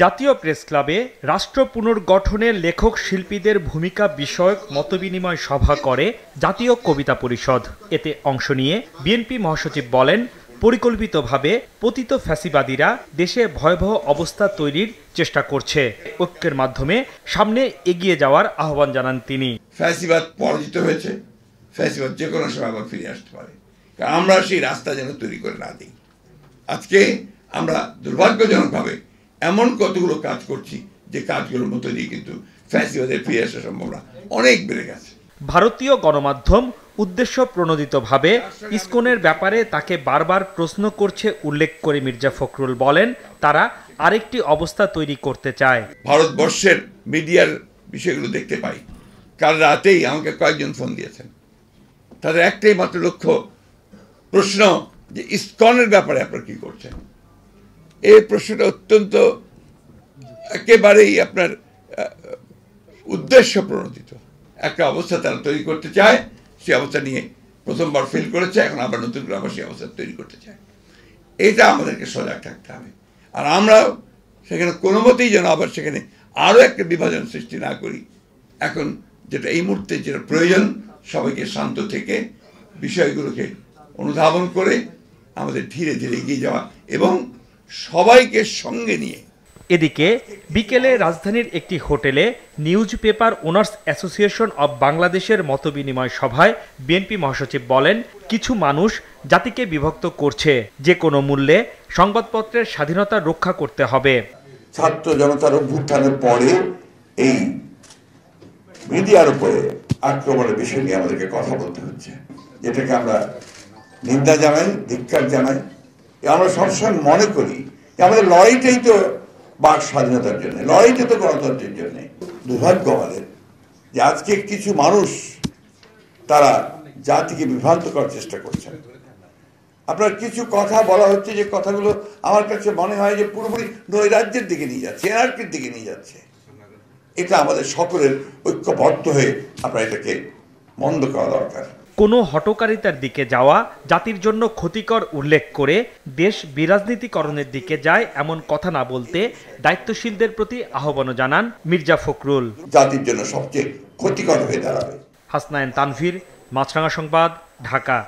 জাতীয় প্রেস ক্লাবে রাষ্ট্র পুনর্গঠনে লেখক শিল্পীদের ভূমিকা বিষয়ক মতবিনিময় সভা করে জাতীয় কবিতা পরিষদ এতে অংশ নিয়ে বিএনপি মহাসচিব বলেন পরিকল্পিতভাবে পতিত ফ্যাসিবাদীরা দেশে ভয়াবহ অবস্থা তৈরির চেষ্টা করছে ঐক্যের মাধ্যমে সামনে এগিয়ে যাওয়ার আহ্বান জানান তিনি ফ্যাসিবাদ পরাজিত হয়েছে ফ্যাসিবাদ যে কোনো সময় আবার ফিরে আসতে পারে আমরা সেই রাস্তা যেন তৈরি করে না দিই আজকে আমরা দুর্ভাগ্যজনকভাবে এমন কতগুলো কাজ করছি যে কাজগুলোর মতো দিয়ে কিন্তু ফ্যাসিবাদের ফিরে আসার সম্ভাবনা অনেক বেড়ে গেছে ভারতীয় গণমাধ্যম উদ্দেশ্য প্রণোদিতভাবে ইস্কনের ব্যাপারে তাকে বারবার প্রশ্ন করছে উল্লেখ করে মির্জা ফখরুল বলেন তারা আরেকটি অবস্থা তৈরি করতে চায় ভারতবর্ষের মিডিয়ার বিষয়গুলো দেখতে পাই কাল রাতেই আমাকে কয়েকজন ফোন দিয়েছেন তাদের একটাই মাত্র লক্ষ্য প্রশ্ন যে ইস্কনের ব্যাপারে আপনারা কী করছেন এই প্রশ্নটা অত্যন্ত একেবারেই আপনার উদ্দেশ্য প্রণোদিত একটা অবস্থা তারা তৈরি করতে চায় সে অবস্থা নিয়ে প্রথমবার ফেল করেছে এখন আবার নতুন করে আবার সেই অবস্থা তৈরি করতে চায় এটা আমাদেরকে সজাগ থাকতে হবে আর আমরাও সেখানে কোনো মতেই যেন আবার সেখানে আরও একটা বিভাজন সৃষ্টি না করি এখন যেটা এই মুহূর্তে যেটা প্রয়োজন সবাইকে শান্ত থেকে বিষয়গুলোকে অনুধাবন করে আমাদের ধীরে ধীরে এগিয়ে যাওয়া এবং সবাইকে সঙ্গে নিয়ে এদিকে বিকেলে রাজধানীর একটি হোটেলে newspaper owners association of বাংলাদেশের মতবিনিময় সভায় বিএনপি মহাসচিব বলেন কিছু মানুষ জাতিকে বিভক্ত করছে যে কোনো মূল্যে সংবাদপত্রের স্বাধীনতা রক্ষা করতে হবে ছাত্র জনতার অভ্যুত্থানের পরে এই মিডিয়ার উপরে আক্রমণের বিষয় নিয়ে আমাদেরকে কথা বলতে হচ্ছে এটাকে আমরা নিন্দা জানাই ধিক্ষার জানাই আমরা সবসময় মনে করি যে আমাদের লড়াইটাই তো বাক স্বাধীনতার জন্য লড়াইটা তো গণতন্ত্রের জন্য দুর্ভাগ্য আমাদের যে আজকে কিছু মানুষ তারা জাতিকে বিভ্রান্ত করার চেষ্টা করছেন আপনার কিছু কথা বলা হচ্ছে যে কথাগুলো আমার কাছে মনে হয় যে পুরোপুরি নৈরাজ্যের দিকে নিয়ে যাচ্ছে এনআরটির দিকে নিয়ে যাচ্ছে এটা আমাদের সকলের ঐক্যবদ্ধ হয়ে আপনার এটাকে মন্দ করা দরকার কোনো হটকারিতার দিকে যাওয়া জাতির জন্য ক্ষতিকর উল্লেখ করে দেশ বিরাজনীতিকরণের দিকে যায় এমন কথা না বলতে দায়িত্বশীলদের প্রতি আহ্বানও জানান মির্জা ফখরুল জাতির জন্য সবচেয়ে ক্ষতিকর হয়ে দাঁড়াবে হাসনায়ন তানভীর মাছরাঙা সংবাদ ঢাকা